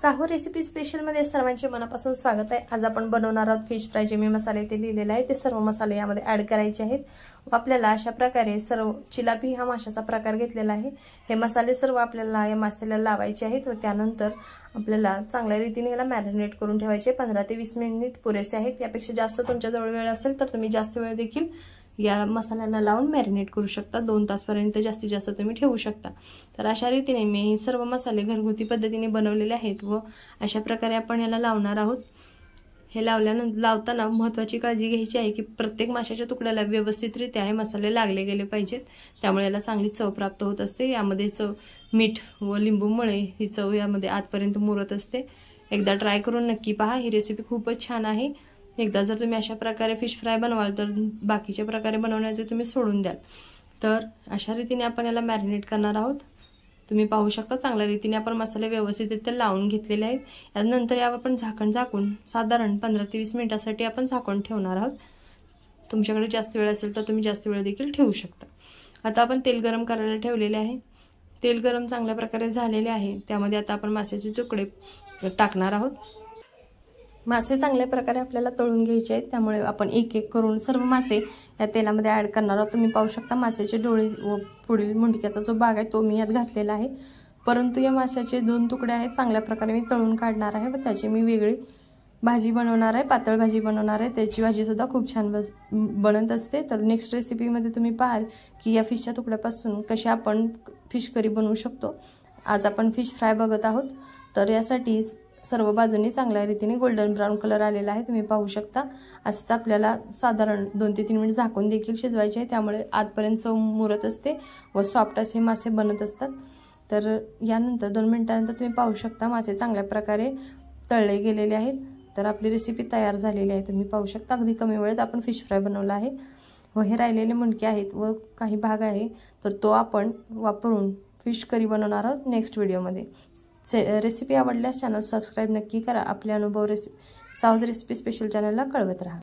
Sahu recipe स्पेशलमध्ये सर्वांचे मनापासून स्वागत आहे आज आपण बनवणार आहोत फिश फ्राय जे मी मसाले ते लिहिलेले आहे ते सर्व मसाले यामध्ये ऍड करायचे आहेत व आपल्याला अशा प्रकारे सर्व चिलापी हा माशाचा प्रकार घेतलेला आहे हे मसाले सर्व आपल्याला या मासेला लावायचे आहेत व त्यानंतर आपल्याला चांगल्या रीतीने याला मॅरिनेट करून ठेवायचे पंधरा ते वीस मिनिट पुरेसे आहेत यापेक्षा जास्त तुमच्याजवळ वेळ असेल तर तुम्ही जास्त वेळ देखील या मसाल्यांना लावून मॅरिनेट करू शकता दोन तासपर्यंत जास्तीत जास्त तुम्ही ठेवू शकता तर अशा रीतीने मी हे सर्व मसाले घरगुती पद्धतीने बनवलेले आहेत व अशा प्रकारे आपण याला लावणार आहोत हे लावल्यानंतर लावताना महत्त्वाची काळजी घ्यायची आहे की प्रत्येक माशाच्या तुकड्याला व्यवस्थितरित्या हे मसाले लागले गेले पाहिजेत त्यामुळे याला चांगली चव प्राप्त होत असते यामध्ये चव मीठ व लिंबू मळे ही चव यामध्ये आतपर्यंत मुरत असते एकदा ट्राय करून नक्की पहा ही रेसिपी खूपच छान आहे एकदा जर तुम्ही अशा प्रकारे फिश फ्राय बनवाल तर बाकीच्या प्रकारे बनवण्याचे तुम्ही सोडून द्याल तर अशा रीतीने आपण याला मॅरिनेट करणार आहोत तुम्ही पाहू शकता चांगल्या रीतीने आपण मसाले व्यवस्थितरित्या लावून घेतलेले आहेत त्यानंतर यावर आपण झाकण झाकून साधारण पंधरा ते वीस मिनिटासाठी आपण झाकण ठेवणार आहोत तुमच्याकडे जास्त वेळ असेल तर तुम्ही जास्त वेळ देखील ठेवू शकता आता आपण तेल गरम करायला ठेवलेले आहे तेल गरम चांगल्या प्रकारे झालेले आहे त्यामध्ये आता आपण माशाचे तुकडे टाकणार आहोत मासे चांगल्या प्रकारे आपल्याला तळून घ्यायचे आहेत त्यामुळे आपण एक एक करून सर्व मासे या तेलामध्ये ॲड करणार आहोत तुम्ही पाहू शकता माशाचे डोळे व पुढील मुंडक्याचा जो भाग आहे तो मी यात घातलेला आहे परंतु या माशाचे दोन तुकडे आहेत चांगल्या प्रकारे मी तळून काढणार आहे व त्याची मी वेगळी भाजी बनवणार आहे पातळ भाजी बनवणार आहे त्याची भाजीसुद्धा खूप छान बस बनत असते तर नेक्स्ट रेसिपीमध्ये तुम्ही पाहाल की या फिशच्या तुकड्यापासून कशी आपण फिश करी बनवू शकतो आज आपण फिश फ्राय बघत आहोत तर यासाठी सर्व बाजूने चांगल्या रीतीने गोल्डन ब्राऊन कलर आलेला आहे तुम्ही पाहू शकता असंच आपल्याला साधारण दोन ते तीन मिनिट झाकून देखील शिजवायचे आहे त्यामुळे आतपर्यंत चव मुरत असते व सॉफ्ट असे मासे बनत असतात तर यानंतर दोन मिनिटानंतर तुम्ही पाहू शकता मासे चांगल्या प्रकारे तळले गेलेले आहेत तर आपली रेसिपी तयार झालेली आहे तुम्ही पाहू शकता अगदी कमी वेळेत आपण फिश फ्राय बनवला आहे व हे राहिलेले मुंडके आहेत व काही भाग आहे तर तो आपण वापरून फिश करी बनवणार आहोत नेक्स्ट व्हिडिओमध्ये से रेसिपी आवडल्यास चॅनल सबस्क्राईब नक्की करा आपले अनुभव रेसिपी साऊज रेसिपी स्पेशल चॅनलला कळवत राहा